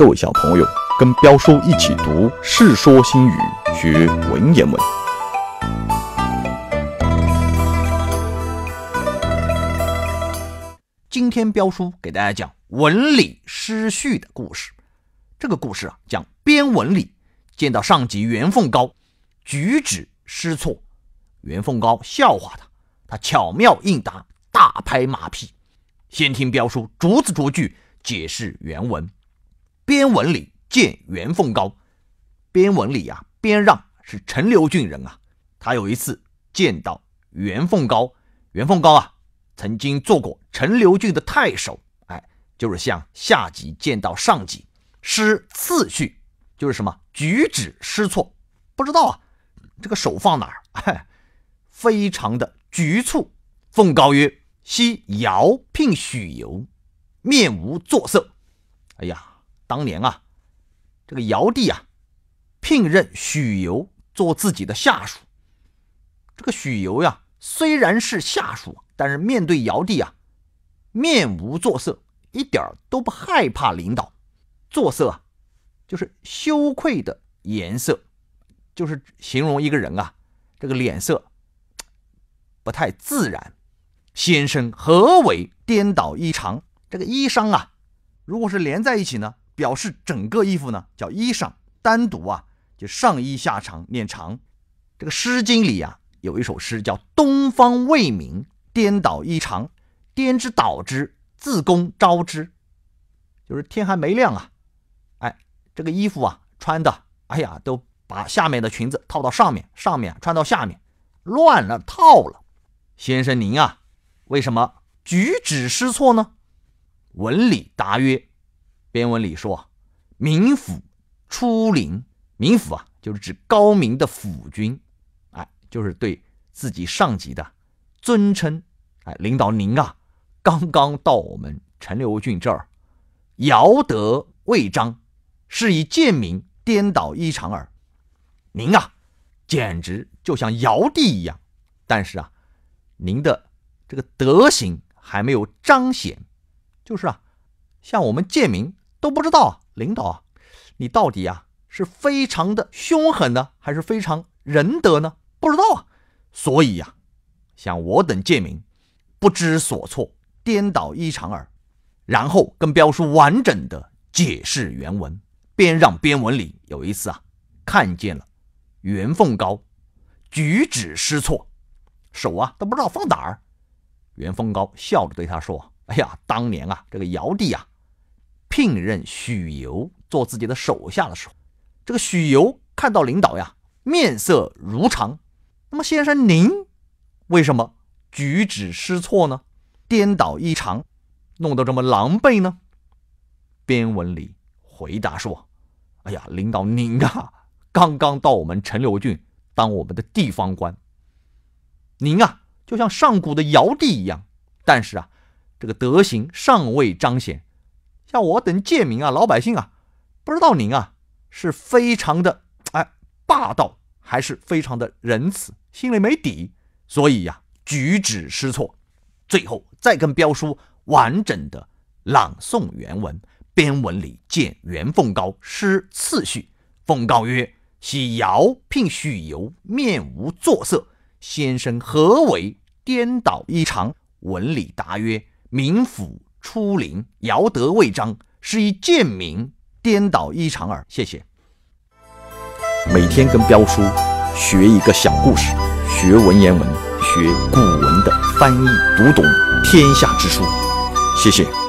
各位小朋友，跟彪叔一起读《世说新语》，学文言文。今天彪叔给大家讲文理失序的故事。这个故事啊，讲边文理见到上级袁凤高，举止失措，袁凤高笑话他，他巧妙应答，大拍马屁。先听彪叔逐字逐句解释原文。边文礼见袁凤高，边文礼啊，边让是陈留郡人啊。他有一次见到袁凤高，袁凤高啊，曾经做过陈留郡的太守。哎，就是向下级见到上级失次序，就是什么举止失措，不知道啊，这个手放哪儿？非常的局促。凤高曰：“昔尧聘许由，面无作色。哎呀。”当年啊，这个尧帝啊，聘任许由做自己的下属。这个许由呀，虽然是下属，但是面对尧帝啊，面无作色，一点儿都不害怕领导。作色啊，就是羞愧的颜色，就是形容一个人啊，这个脸色不太自然。先生何为颠倒衣裳？这个衣裳啊，如果是连在一起呢？表示整个衣服呢，叫衣裳。单独啊，就上衣下裳，念长。这个《诗经》里啊有一首诗叫《东方未明》，颠倒衣裳，颠之倒之，自攻招之。就是天还没亮啊，哎，这个衣服啊穿的，哎呀，都把下面的裙子套到上面，上面穿到下面，乱了套了。先生您啊，为什么举止失措呢？文理答曰。边文里说：“明府出临，明府啊，就是指高明的府君，哎，就是对自己上级的尊称。哎，领导您啊，刚刚到我们陈留郡这儿，尧德未彰，是以贱民颠倒衣裳耳。您啊，简直就像尧帝一样，但是啊，您的这个德行还没有彰显，就是啊，像我们贱民。”都不知道啊，领导啊，你到底啊是非常的凶狠呢，还是非常仁德呢？不知道啊，所以呀，像我等贱民，不知所措，颠倒衣裳耳。然后跟标叔完整的解释原文，边让边文里有一次啊，看见了袁凤高，举止失措，手啊都不知道放哪儿。袁凤高笑着对他说：“哎呀，当年啊，这个尧帝啊。”聘任许由做自己的手下的时候，这个许由看到领导呀面色如常，那么先生您为什么举止失措呢？颠倒异常，弄得这么狼狈呢？边文礼回答说：“哎呀，领导您啊，刚刚到我们陈留郡当我们的地方官，您啊就像上古的尧帝一样，但是啊，这个德行尚未彰显。”像我等贱民啊，老百姓啊，不知道您啊，是非常的哎霸道，还是非常的仁慈，心里没底，所以呀，举止失措。最后再跟彪叔完整的朗诵原文：“编文里见袁凤高，失次序。凤高曰：‘喜尧聘许由，面无作色。先生何为颠倒异常？”文里答曰：‘民府。’”初临，尧德未彰，是以贱名颠倒衣裳耳。谢谢。每天跟彪叔学一个小故事，学文言文，学古文的翻译，读懂天下之书。谢谢。